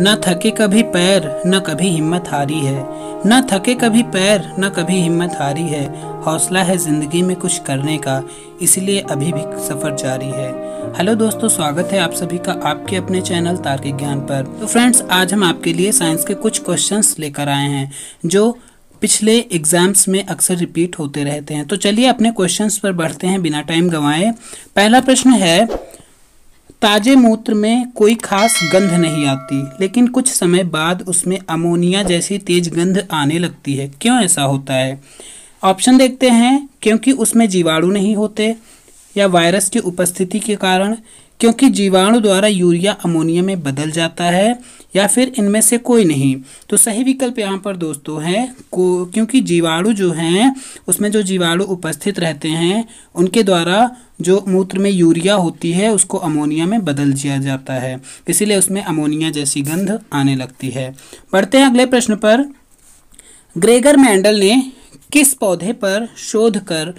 न थके कभी पैर न कभी हिम्मत हारी है न थके कभी पैर न कभी हिम्मत हारी है हौसला है ज़िंदगी में कुछ करने का इसलिए अभी भी सफ़र जारी है हेलो दोस्तों स्वागत है आप सभी का आपके अपने चैनल तार्किक ज्ञान पर तो फ्रेंड्स आज हम आपके लिए साइंस के कुछ क्वेश्चंस लेकर आए हैं जो पिछले एग्जाम्स में अक्सर रिपीट होते रहते हैं तो चलिए अपने क्वेश्चंस पर बढ़ते हैं बिना टाइम गंवाए पहला प्रश्न है ताजे मूत्र में कोई खास गंध नहीं आती लेकिन कुछ समय बाद उसमें अमोनिया जैसी तेज गंध आने लगती है क्यों ऐसा होता है ऑप्शन देखते हैं क्योंकि उसमें जीवाणु नहीं होते या वायरस की उपस्थिति के कारण क्योंकि जीवाणु द्वारा यूरिया अमोनिया में बदल जाता है या फिर इनमें से कोई नहीं तो सही विकल्प यहाँ पर दोस्तों है को क्योंकि जीवाणु जो हैं उसमें जो जीवाणु उपस्थित रहते हैं उनके द्वारा जो मूत्र में यूरिया होती है उसको अमोनिया में बदल दिया जाता है इसीलिए उसमें अमोनिया जैसी गंध आने लगती है बढ़ते हैं अगले प्रश्न पर ग्रेगर मैंडल ने किस पौधे पर शोध कर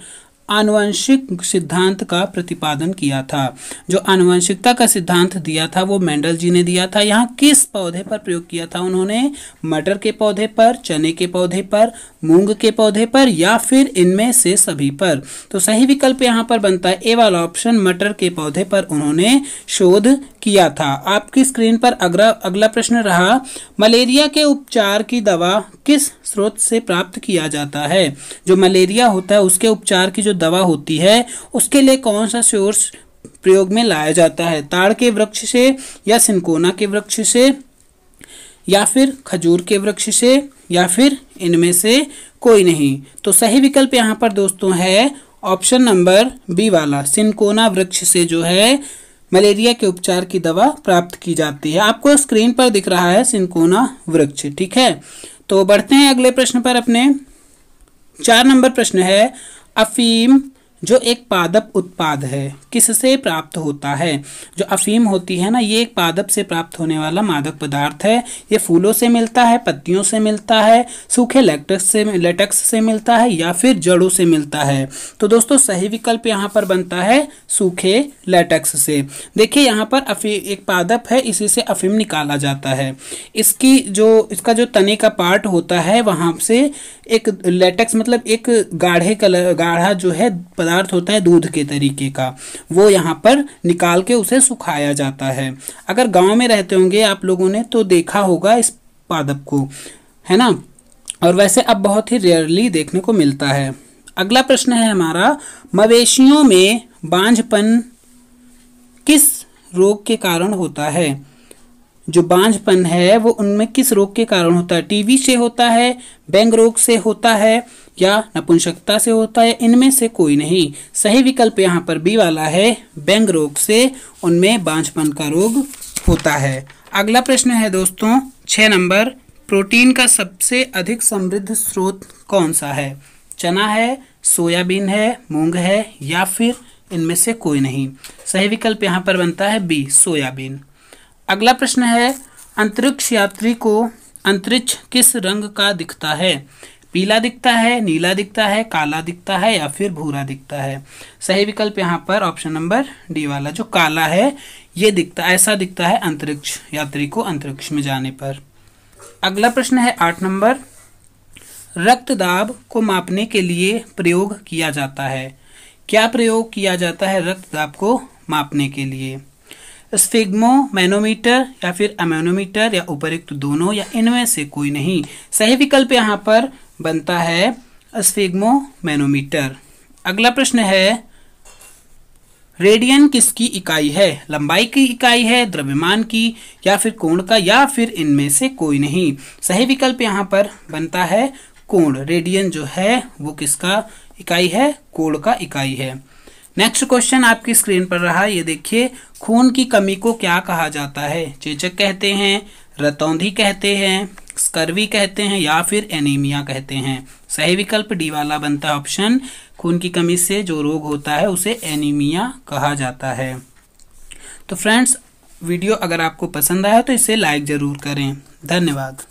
आनुवंशिक सिद्धांत का प्रतिपादन किया था जो आनुवंशिकता का सिद्धांत दिया था वो मेंडल जी ने दिया था यहाँ किस पौधे पर प्रयोग किया था उन्होंने मटर के पौधे पर चने के पौधे पर मूंग के पौधे पर या फिर इनमें से सभी पर तो सही विकल्प यहाँ पर बनता है ए वाला ऑप्शन मटर के पौधे पर उन्होंने शोध किया था आपकी स्क्रीन पर अगला अगला प्रश्न रहा मलेरिया के उपचार की दवा किस स्रोत से प्राप्त किया जाता है जो मलेरिया होता है उसके उपचार की जो दवा होती है उसके लिए कौन सा सोर्स प्रयोग में लाया जाता है ताड़ के वृक्ष से या सिंकोना के वृक्ष से या फिर खजूर के वृक्ष से या फिर इनमें से कोई नहीं तो सही विकल्प यहाँ पर दोस्तों है ऑप्शन नंबर बी वाला सिंकोना वृक्ष से जो है मलेरिया के उपचार की दवा प्राप्त की जाती है आपको स्क्रीन पर दिख रहा है सिंकोना वृक्ष ठीक है तो बढ़ते हैं अगले प्रश्न पर अपने चार नंबर प्रश्न है अफीम जो एक पादप उत्पाद है किससे प्राप्त होता है जो अफीम होती है ना ये एक पादप से प्राप्त होने वाला मादक पदार्थ है ये फूलों से मिलता है पत्तियों से मिलता है सूखे लेटक्स से लेटक्स से मिलता है या फिर जड़ों से मिलता है तो दोस्तों सही विकल्प यहाँ पर बनता है सूखे लेटक्स से देखिए यहाँ पर अफी एक पादप है इसी से अफीम निकाला जाता है इसकी जो इसका जो तने का पार्ट होता है वहाँ से एक लेटक्स मतलब एक गाढ़े कलर गाढ़ा जो है पदार्थ होता है दूध के तरीके का वो यहाँ पर निकाल के उसे सुखाया जाता है अगर गांव में रहते होंगे आप लोगों ने तो देखा होगा इस पादप को है ना और वैसे अब बहुत ही रेयरली देखने को मिलता है अगला प्रश्न है हमारा मवेशियों में बांझपन किस रोग के कारण होता है जो बांझपन है वो उनमें किस रोग के कारण होता है टीवी से होता है बैंग रोग से होता है या नपुंसकता से होता है इनमें से कोई नहीं सही विकल्प यहाँ पर बी वाला है बैंग रोग से उनमें बांझपन का रोग होता है अगला प्रश्न है दोस्तों छः नंबर प्रोटीन का सबसे अधिक समृद्ध स्रोत कौन सा है चना है सोयाबीन है मूंग है या फिर इनमें से कोई नहीं सही विकल्प यहाँ पर बनता है बी सोयाबीन अगला प्रश्न है अंतरिक्ष यात्री को अंतरिक्ष किस रंग का दिखता है पीला दिखता है नीला दिखता है काला दिखता है या फिर भूरा दिखता है सही विकल्प यहाँ पर ऑप्शन नंबर डी वाला जो काला है ये दिखता ऐसा दिखता है अंतरिक्ष यात्री को अंतरिक्ष में जाने पर अगला प्रश्न है आठ नंबर रक्त दाब को मापने के लिए प्रयोग किया जाता है क्या प्रयोग किया जाता है रक्त दाब को मापने के लिए स्फिग्मो मैनोमीटर या फिर अमेनोमीटर या उपरुक्त दोनों या इनमें से कोई नहीं सही विकल्प यहाँ पर बनता है स्फिग्मो मैनोमीटर अगला प्रश्न है रेडियन किसकी इकाई है लंबाई की इकाई है द्रव्यमान की या फिर कोण का या फिर इनमें से कोई नहीं सही विकल्प यहाँ पर बनता है कोण रेडियन जो है वो किसका इकाई है कोण का इकाई है नेक्स्ट क्वेश्चन आपकी स्क्रीन पर रहा ये देखिए खून की कमी को क्या कहा जाता है चेचक कहते हैं रतौंधी कहते हैं स्कर्वी कहते हैं या फिर एनीमिया कहते हैं सही विकल्प डी वाला बनता ऑप्शन खून की कमी से जो रोग होता है उसे एनीमिया कहा जाता है तो फ्रेंड्स वीडियो अगर आपको पसंद आया तो इसे लाइक ज़रूर करें धन्यवाद